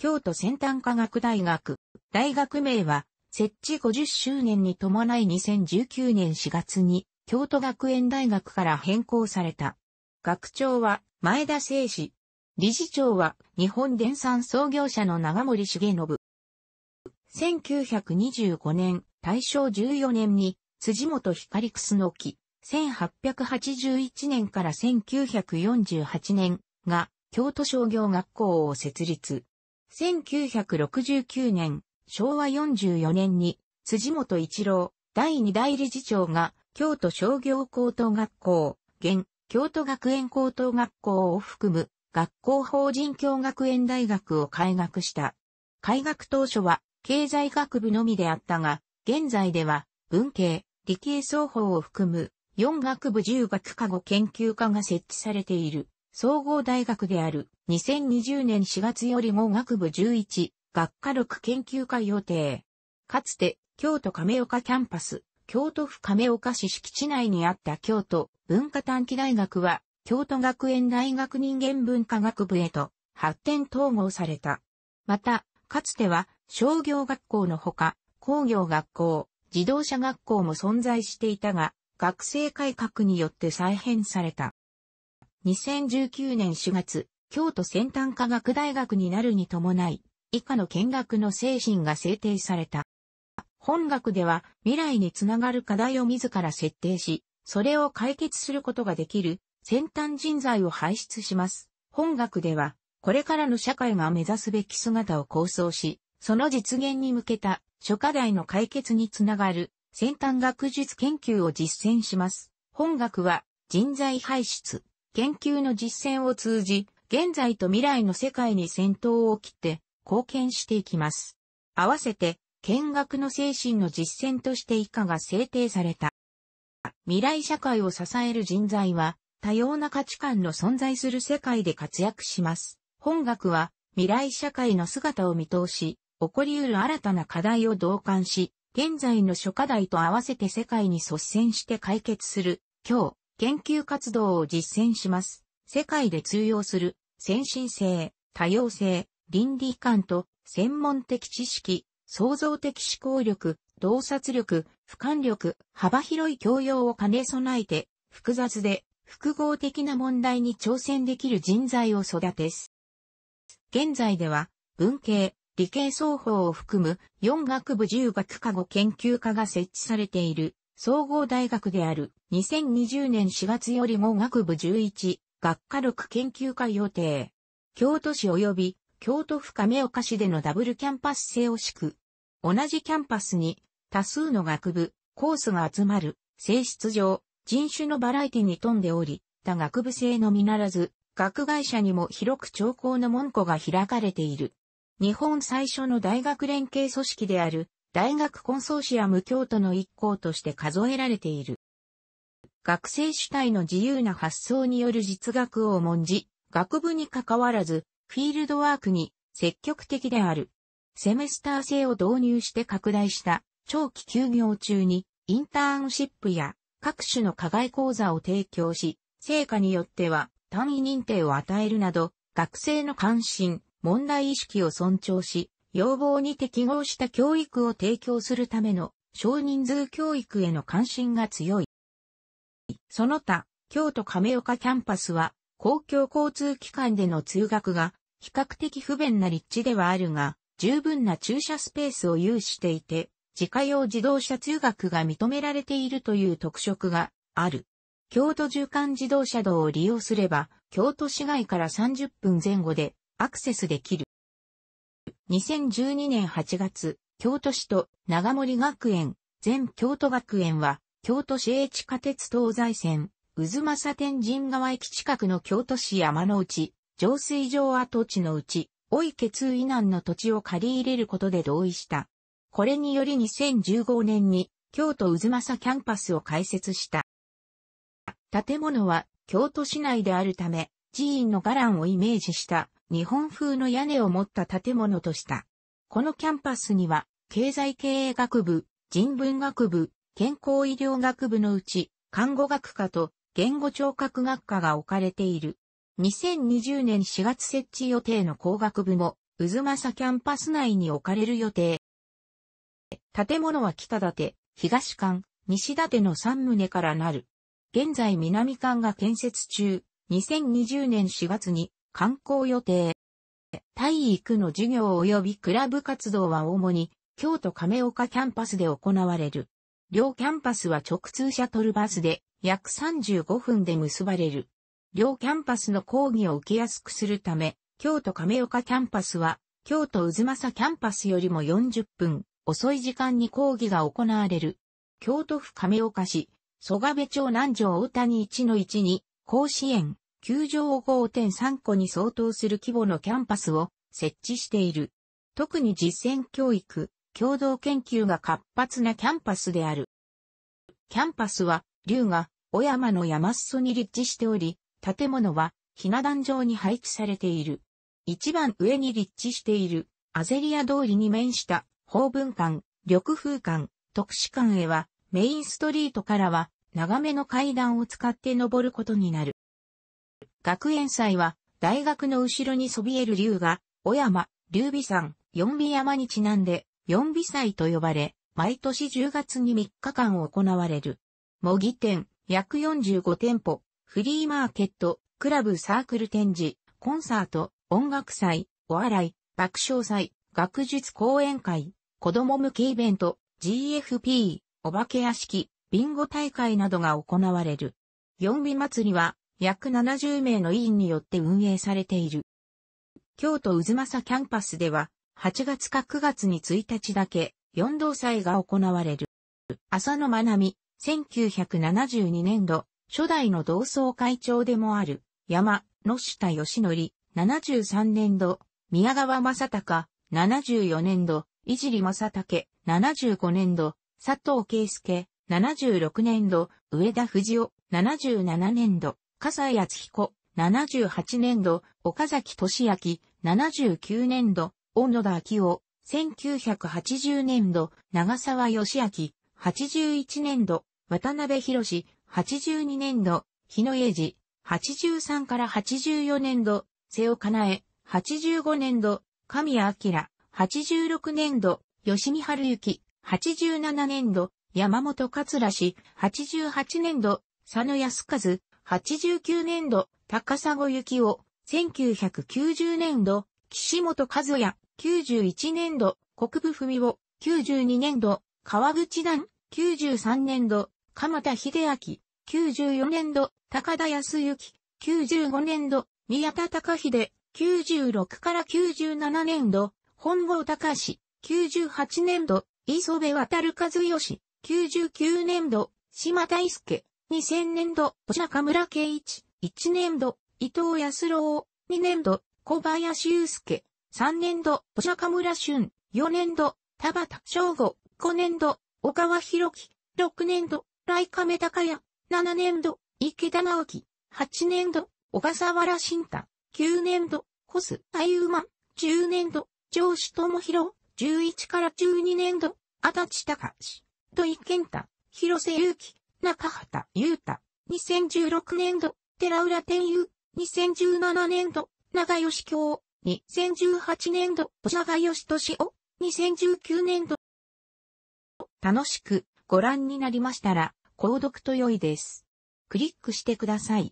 京都先端科学大学。大学名は、設置50周年に伴い2019年4月に、京都学園大学から変更された。学長は、前田誠司。理事長は、日本電産創業者の長森重信。1925年、大正14年に、辻元光楠木、1881年から1948年が、京都商業学校を設立。1969年、昭和44年に、辻元一郎、第二代理事長が、京都商業高等学校、現、京都学園高等学校を含む、学校法人教学園大学を開学した。開学当初は、経済学部のみであったが、現在では、文系、理系双方を含む、4学部10学科後研究科が設置されている。総合大学である2020年4月よりも学部11、学科6研究会予定。かつて、京都亀岡キャンパス、京都府亀岡市敷地内にあった京都文化短期大学は、京都学園大学人間文化学部へと発展統合された。また、かつては商業学校のほか、工業学校、自動車学校も存在していたが、学生改革によって再編された。2019年4月、京都先端科学大学になるに伴い、以下の見学の精神が制定された。本学では未来につながる課題を自ら設定し、それを解決することができる先端人材を輩出します。本学では、これからの社会が目指すべき姿を構想し、その実現に向けた諸課題の解決につながる先端学術研究を実践します。本学は人材輩出、研究の実践を通じ、現在と未来の世界に先頭を切って貢献していきます。合わせて、見学の精神の実践として以下が制定された。未来社会を支える人材は、多様な価値観の存在する世界で活躍します。本学は、未来社会の姿を見通し、起こり得る新たな課題を同感し、現在の諸課題と合わせて世界に率先して解決する、今日、研究活動を実践します。世界で通用する先進性、多様性、倫理観と専門的知識、創造的思考力、洞察力、俯瞰力、幅広い教養を兼ね備えて、複雑で複合的な問題に挑戦できる人材を育てす。現在では、文系、理系双方を含む4学部10学科後研究科が設置されている総合大学である2020年4月よりも学部11、学科6研究会予定。京都市及び京都府亀岡市でのダブルキャンパス制を敷く。同じキャンパスに多数の学部、コースが集まる、性質上、人種のバラエティに富んでおり、他学部制のみならず、学外者にも広く聴講の門戸が開かれている。日本最初の大学連携組織である、大学コンソーシアム京都の一校として数えられている。学生主体の自由な発想による実学を重んじ、学部に関わらず、フィールドワークに積極的である。セメスター制を導入して拡大した長期休業中にインターンシップや各種の課外講座を提供し、成果によっては単位認定を与えるなど、学生の関心、問題意識を尊重し、要望に適合した教育を提供するための少人数教育への関心が強い。その他、京都亀岡キャンパスは公共交通機関での通学が比較的不便な立地ではあるが、十分な駐車スペースを有していて、自家用自動車通学が認められているという特色がある。京都縦貫自動車道を利用すれば、京都市街から30分前後でアクセスできる。2012年8月、京都市と長森学園、全京都学園は、京都市営地下鉄東西線、渦政天神川駅近くの京都市山の内、浄水場跡地のうち、お池通以南の土地を借り入れることで同意した。これにより2015年に、京都渦政キャンパスを開設した。建物は、京都市内であるため、寺院の伽藍をイメージした日本風の屋根を持った建物とした。このキャンパスには、経済経営学部、人文学部、健康医療学部のうち、看護学科と言語聴覚学科が置かれている。2020年4月設置予定の工学部も、渦政キャンパス内に置かれる予定。建物は北建、て、東館、西建ての3棟からなる。現在南館が建設中、2020年4月に観光予定。体育の授業及びクラブ活動は主に京都亀岡キャンパスで行われる。両キャンパスは直通シャトルバスで約35分で結ばれる。両キャンパスの講義を受けやすくするため、京都亀岡キャンパスは京都渦政キャンパスよりも40分遅い時間に講義が行われる。京都府亀岡市、蘇我部町南条大谷1の1に甲子園球場を5.3個に相当する規模のキャンパスを設置している。特に実践教育、共同研究が活発なキャンパスである。キャンパスは、龍が、小山の山裾に立地しており、建物は、ひな壇上に配置されている。一番上に立地している、アゼリア通りに面した、法文館、緑風館、特殊館へは、メインストリートからは、長めの階段を使って登ることになる。学園祭は、大学の後ろにそびえる竜が、小山、竜美山、四美山にちなんで、四美祭と呼ばれ、毎年10月に3日間行われる。模擬店、約45店舗、フリーマーケット、クラブサークル展示、コンサート、音楽祭、お笑い、爆笑祭、学術講演会、子供向けイベント、GFP、お化け屋敷、ビンゴ大会などが行われる。四美祭りは、約70名の委員によって運営されている。京都渦政キャンパスでは、8月か9月に1日だけ、四道祭が行われる。浅野学美、1972年度、初代の同窓会長でもある、山、野下義則、73年度、宮川正隆、74年度、いじり正武、75年度、佐藤圭介、76年度、上田藤夫、77年度。笠井敦彦、78年度、岡崎俊明、79年度、小野田昭夫、1980年度、長沢義明、81年度、渡辺博士、82年度、日野英治、83から84年度、瀬尾かなえ、85年度、神谷明、86年度、吉見春之、87年度、山本桂氏、88年度、佐野康和、8 9年度、高砂幸を、1990年度、岸本和也、91年度、国部文夫、92年度、川口段、93年度、鎌田秀明、94年度、高田康之、95年度、宮田隆秀、96から97年度、本郷隆、史、98年度、磯部渡和義、99年度、島大輔、2000年度、中村圭一、1年度、伊藤康郎、2年度、小林祐介、3年度、中村俊、4年度、田畑翔吾、5年度、小川博樹、6年度、雷亀高也、7年度、池田直樹、8年度、小笠原慎太、9年度、ホス、あゆうま、10年度、上司智弘、11から12年度、足立隆、土井健太、広瀬祐樹、中畑裕太、2016年度、寺浦天佑、2017年度、長吉京、2018年度、長吉敏夫、2019年度。楽しくご覧になりましたら、購読と良いです。クリックしてください。